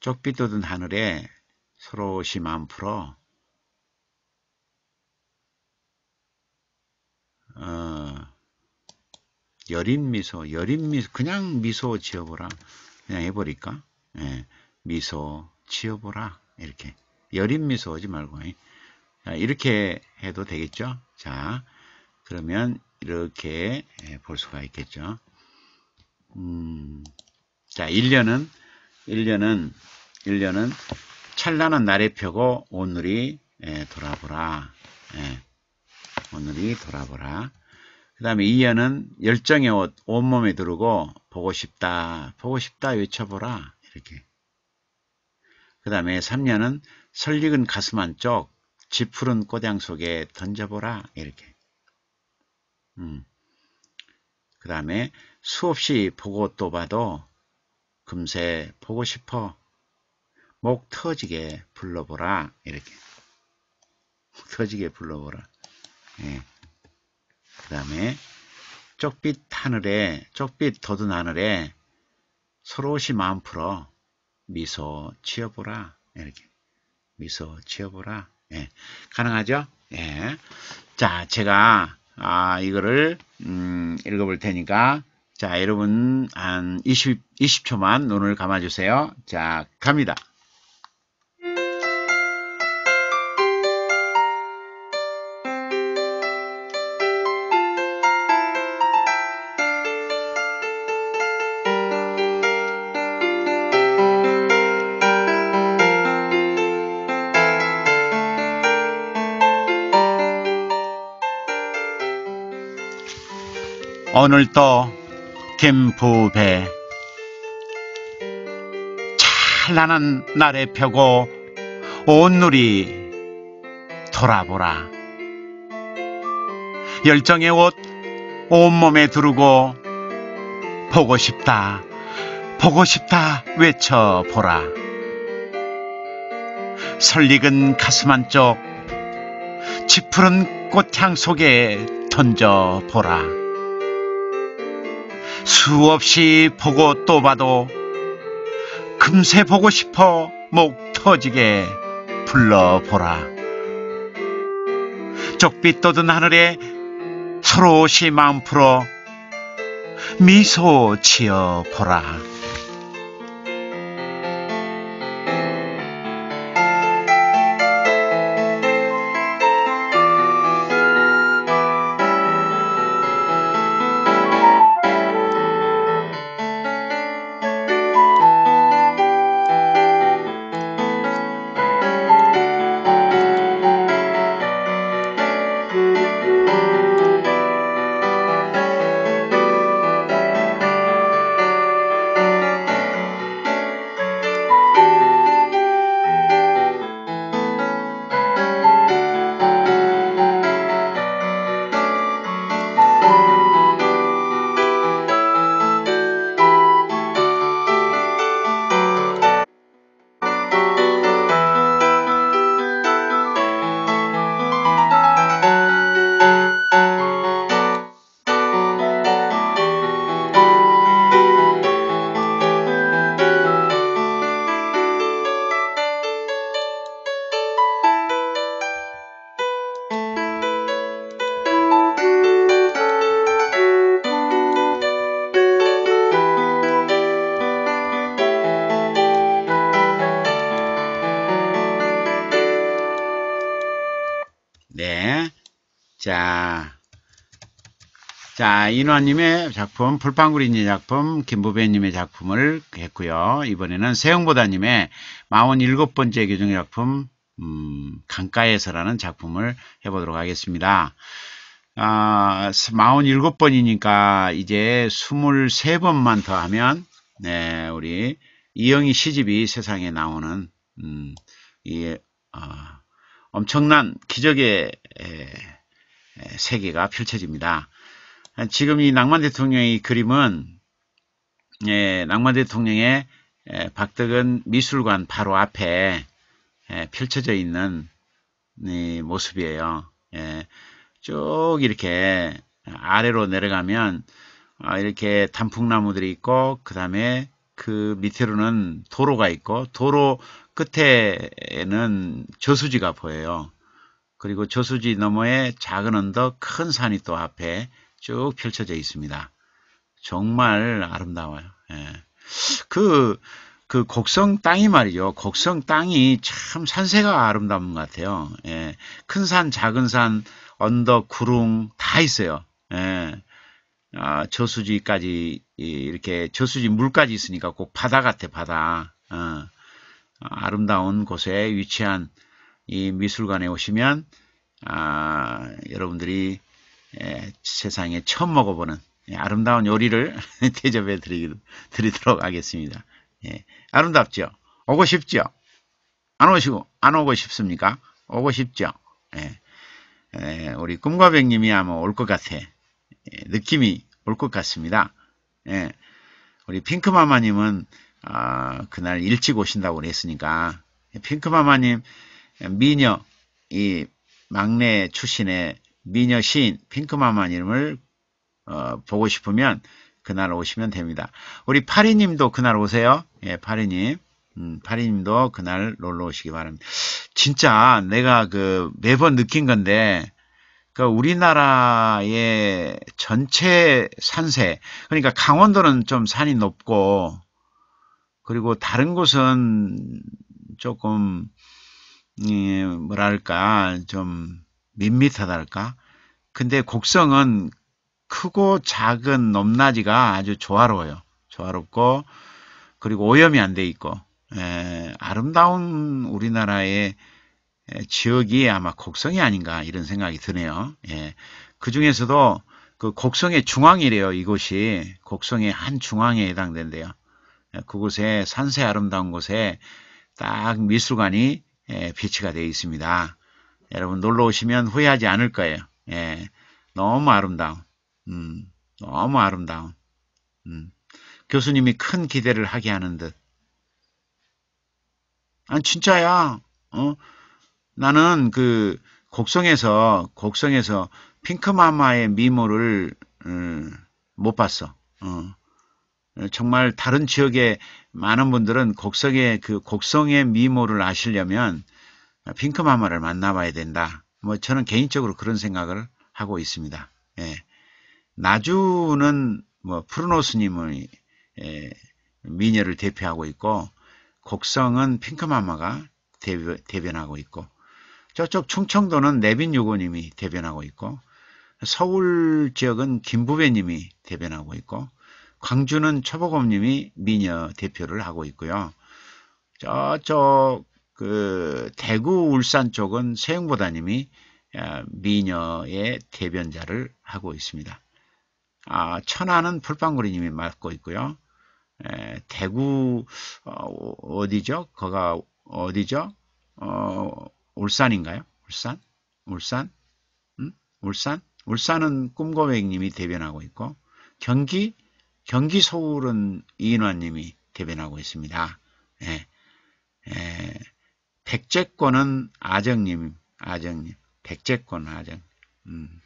쪽빛 도든 하늘에 서로시 마음 풀어. 어, 여린 미소, 여린 미소, 그냥 미소 지어보라. 그냥 해버릴까? 예, 미소 지어보라. 이렇게. 여린 미소 하지 말고. 자, 이렇게 해도 되겠죠? 자, 그러면 이렇게 예, 볼 수가 있겠죠. 음, 자, 1년은, 1년은, 1년은 찬란한 날에 펴고 오늘이 예, 돌아보라. 예, 오늘이 돌아보라. 그 다음에 2년은 열정의 옷 온몸에 두르고 보고 싶다 보고 싶다 외쳐보라 이렇게 그 다음에 3년은 설익은 가슴 안쪽 지푸른 꽃장 속에 던져보라 이렇게 음. 그 다음에 수없이 보고 또 봐도 금세 보고 싶어 목 터지게 불러보라 이렇게 목 터지게 불러보라 예. 그 다음에 쪽빛 하늘에 쪽빛 돋은 하늘에 서로시 마음 풀어 미소 지어보라 이렇게 미소 지어보라 예. 가능하죠? 예. 자 제가 아, 이거를 음, 읽어볼 테니까 자 여러분 한 20, 20초만 눈을 감아주세요 자 갑니다 오늘도 김부배 찬란한 날에 펴고 온누리 돌아보라 열정의 옷 온몸에 두르고 보고 싶다 보고 싶다 외쳐보라 설익은 가슴 한쪽 지푸른 꽃향 속에 던져보라 수없이 보고 또 봐도 금세 보고 싶어 목 터지게 불러보라. 쪽빛 떠든 하늘에 서로시 마음 풀어 미소 지어보라. 자, 인화님의 작품, 불판구리님 작품, 김부배님의 작품을 했고요. 이번에는 세영보다님의 47번째 교정 작품, 음, 강가에서라는 작품을 해보도록 하겠습니다. 아, 47번이니까 이제 23번만 더 하면, 네, 우리 이영희 시집이 세상에 나오는, 음, 이, 아, 엄청난 기적의 에, 에, 세계가 펼쳐집니다. 지금 이 낭만 대통령의 그림은 예, 낭만 대통령의 예, 박덕은 미술관 바로 앞에 예, 펼쳐져 있는 이 모습이에요. 예, 쭉 이렇게 아래로 내려가면 아, 이렇게 단풍나무들이 있고 그 다음에 그 밑으로는 도로가 있고 도로 끝에는 저수지가 보여요. 그리고 저수지 너머에 작은 언덕 큰 산이 또 앞에 쭉 펼쳐져 있습니다. 정말 아름다워요. 예. 그, 그 곡성 땅이 말이죠. 곡성 땅이 참 산세가 아름다운 것 같아요. 예. 큰 산, 작은 산, 언덕, 구릉다 있어요. 예. 아, 저수지까지 이렇게 저수지 물까지 있으니까 꼭 바다 같아 바다. 어. 아, 아름다운 곳에 위치한 이 미술관에 오시면 아, 여러분들이 예, 세상에 처음 먹어보는 예, 아름다운 요리를 대접해 드리, 드리도록 하겠습니다. 예, 아름답죠? 오고 싶죠? 안 오시고 안 오고 싶습니까? 오고 싶죠? 우리 꿈과백님이 아마 올 것 같아. 느낌이 올 것 같습니다. 우리 핑크마마님은 아, 그날 일찍 오신다고 그랬으니까 핑크마마님 미녀 이 막내 출신의 미녀 시인 핑크마마름을 어, 보고 싶으면 그날 오시면 됩니다. 우리 파리님도 그날 오세요. 예, 파리님. 음, 파리님도 그날 놀러 오시기 바랍니다. 진짜 내가 그 매번 느낀 건데, 그 우리나라의 전체 산세, 그러니까 강원도는 좀 산이 높고, 그리고 다른 곳은 조금, 예, 뭐랄까, 좀, 밋밋하달까? 근데 곡성은 크고 작은 높낮이가 아주 조화로워요. 조화롭고 그리고 오염이 안 돼 있고 에, 아름다운 우리나라의 지역이 아마 곡성이 아닌가 이런 생각이 드네요. 예. 그 중에서도 그 곡성의 중앙이래요. 이곳이 곡성의 한 중앙에 해당된대요. 예, 그곳에 산세 아름다운 곳에 딱 미술관이 예, 비치가 되어 있습니다. 여러분 놀러 오시면 후회하지 않을 거예요. 예, 너무 아름다운, 음, 너무 아름다운. 음, 교수님이 큰 기대를 하게 하는 듯. 아, 진짜야. 어? 나는 그 곡성에서 곡성에서 핑크마마의 미모를 음, 못 봤어. 어. 정말 다른 지역에 많은 분들은 곡성의 그 곡성의 미모를 아시려면 핑크마마를 만나봐야 된다. 뭐 저는 개인적으로 그런 생각을 하고 있습니다. 예. 나주는 뭐 푸르노스님의 예, 미녀를 대표하고 있고 곡성은 핑크마마가 대변, 하고 있고 저쪽 충청도는 내빈 요고님이 대변하고 있고 서울 지역은 김부배님이 대변하고 있고 광주는 초보검님이 미녀 대표를 하고 있고요. 저쪽 그 대구 울산 쪽은 세영보다님이 아, 미녀의 대변자를 하고 있습니다. 아, 천안은 풀빵구리님이 맡고 있고요. 에, 대구 어, 디죠 거가 어디죠? 어, 울산인가요? 울산? 울산? 음? 울산? 울산은 꿈고백님이 대변하고 있고 경기 경기 서울은 이인환님이 대변하고 있습니다. 예. 에, 에, 백제권은 아정님, 아정님. 백제권 아정. 음.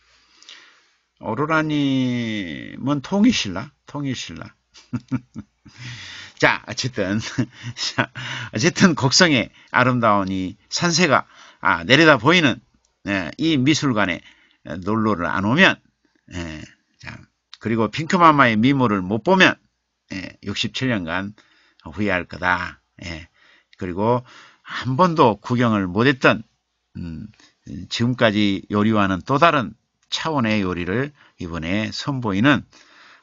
오로라님은 통이실라통이실라 자, 어쨌든, 자, 어쨌든 곡성의 아름다운 이 산세가 아, 내려다 보이는 예, 이 미술관에 놀러를 안 오면, 예, 자, 그리고 핑크마마의 미모를 못 보면 예, 67년간 후회할 거다. 예. 그리고 한 번도 구경을 못했던 음, 지금까지 요리와는 또 다른 차원의 요리를 이번에 선보이는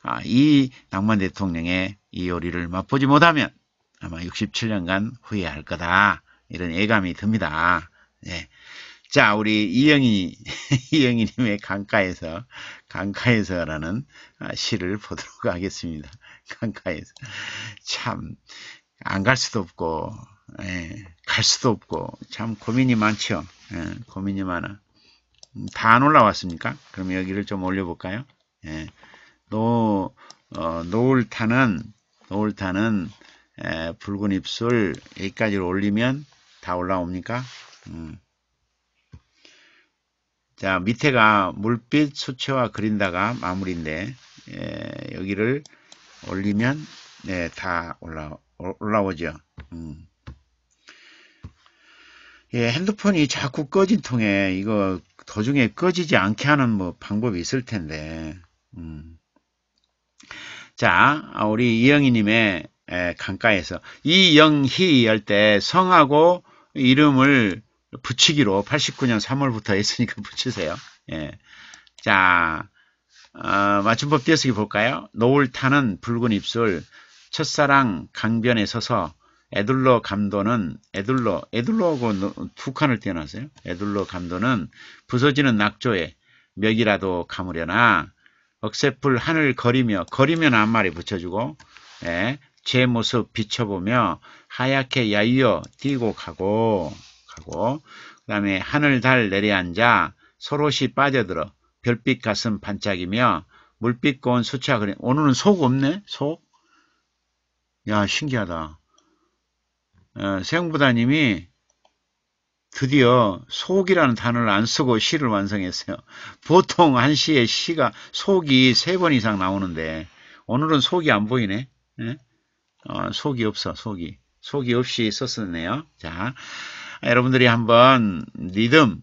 아, 이 낭만 대통령의 이 요리를 맛보지 못하면 아마 67년간 후회할 거다 이런 예감이 듭니다. 네. 자 우리 이영희 이영희님의 강가에서 강가에서라는 아, 시를 보도록 하겠습니다. 강가에서 참 안 갈 수도 없고 예, 갈 수도 없고 참 고민이 많죠. 예, 고민이 많아. 음, 다안 올라왔습니까? 그럼 여기를 좀 올려볼까요? 예, 노, 어, 노을타는 노을타는 에, 예, 붉은 입술 여기까지 올리면 다 올라옵니까? 음. 자 밑에가 물빛 수채화 그린다가 마무리인데 에, 예, 여기를 올리면 네, 다 올라, 올라오죠. 음. 예, 핸드폰이 자꾸 꺼진 통에 이거 도중에 꺼지지 않게 하는 뭐 방법이 있을 텐데. 음. 자, 우리 이영희님의 예, 강가에서 이영희 할 때 성하고 이름을 붙이기로 89년 3월부터 했으니까 붙이세요. 예. 자, 어, 맞춤법 띄어쓰기 볼까요? 노을 타는 붉은 입술, 첫사랑 강변에 서서 에둘러 감도는 에둘러 에둘러하고 두 칸을 떼어놨어요. 에둘러 감도는 부서지는 낙조에 멱이라도 감으려나 억새풀 하늘 거리며 거리면 앞말이 붙여주고 예, 제 모습 비춰보며 하얗게 야이어 뛰고 가고 가고 그 다음에 하늘 달 내려앉아 서롯이 빠져들어 별빛 가슴 반짝이며 물빛 고운 수차 그림 오늘은 속 없네 속? 야 신기하다 어, 세웅부다님이 드디어 속이라는 단어를 안 쓰고 시를 완성했어요. 보통 한 시에 시가 속이세 번 이상 나오는데 오늘은 속이 안 보이네. 네? 어, 속이 없어 속이 속이 없이 썼었네요. 자 여러분들이 한번 리듬,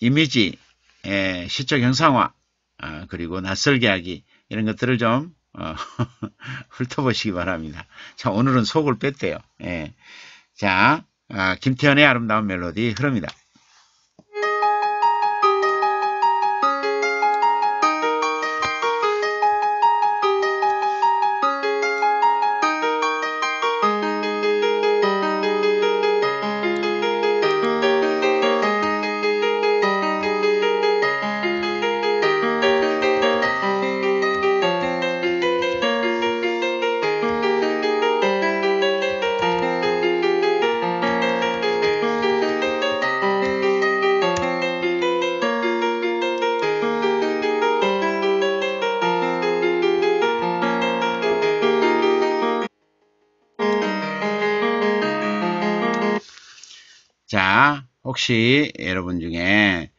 이미지, 에, 예, 시적 형상화 아, 그리고 낯설게 하기 이런 것들을 좀 어, 훑어보시기 바랍니다. 자 오늘은 속을 뺐대요. 예. 자, 아, 김태현의 아름다운 멜로디 흐릅니다. 혹시 여러분 중에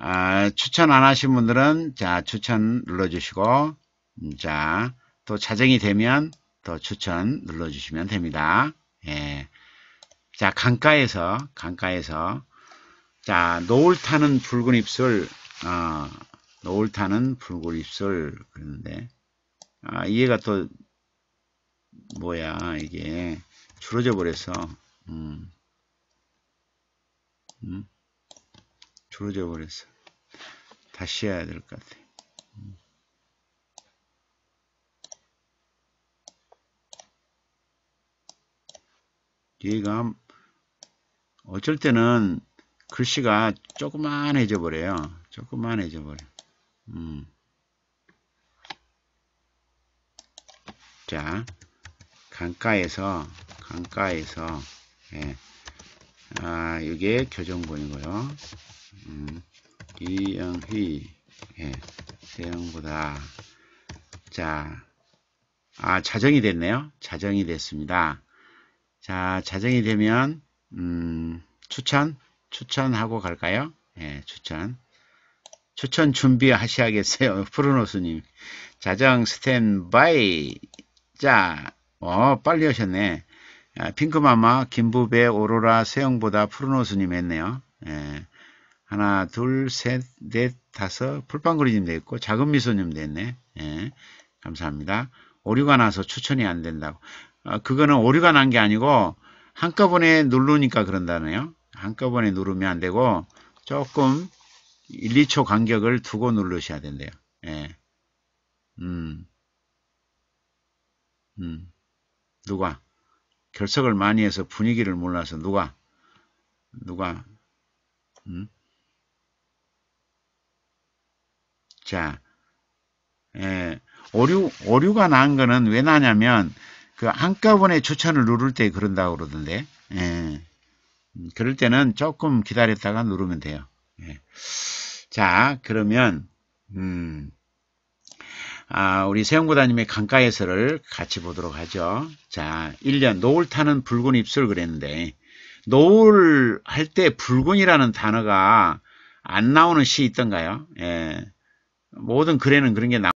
아, 추천 안 하신 분들은 자 추천 눌러주시고 음, 자또 자정이 되면 또 추천 눌러주시면 됩니다. 예. 자 강가에서 강가에서 자 노을 타는 붉은 입술 어, 노을 타는 붉은 입술 그런데 아, 이해가 또 뭐야 이게 줄어져 버려서 음. 음? 줄어져 버렸어. 다시 해야 될 것 같아. 음. 얘가 어쩔 때는 글씨가 조그만해져 버려요. 조그만해져 버려. 음. 자, 강가에서 강가에서 예. 아, 이게 교정본이고요. 음, 이영희, 예, 대형보다. 자, 아, 자정이 됐네요. 자정이 됐습니다. 자, 자정이 되면, 음, 추천? 추천하고 갈까요? 예, 추천. 추천 준비하셔야겠어요. 푸른노스님 자정 스탠바이. 자, 어, 빨리 오셨네. 아, 핑크마마, 김부배, 오로라, 세영보다 푸른 호수님 했네요. 예. 하나, 둘, 셋, 넷, 다섯, 풀빵그리님도 있고, 작은 미소님도 있네. 예. 감사합니다. 오류가 나서 추천이 안 된다고. 아, 그거는 오류가 난 게 아니고, 한꺼번에 누르니까 그런다네요. 한꺼번에 누르면 안 되고, 조금 1, 2초 간격을 두고 누르셔야 된대요. 예. 음. 음. 누가? 결석을 많이 해서 분위기를 몰라서 누가 누가 음? 자 예, 오류 오류가 난 거는 왜 나냐면 그 한꺼번에 추천을 누를 때 그런다고 그러던데 예, 음, 그럴 때는 조금 기다렸다가 누르면 돼요. 예. 자 그러면 음. 아, 우리 세영고다님의 강가에서를 같이 보도록 하죠. 자, 1년 노을 타는 붉은 입술 그랬는데 노을 할 때 붉은이라는 단어가 안 나오는 시 있던가요? 예. 모든 글에는 그런 게 나오는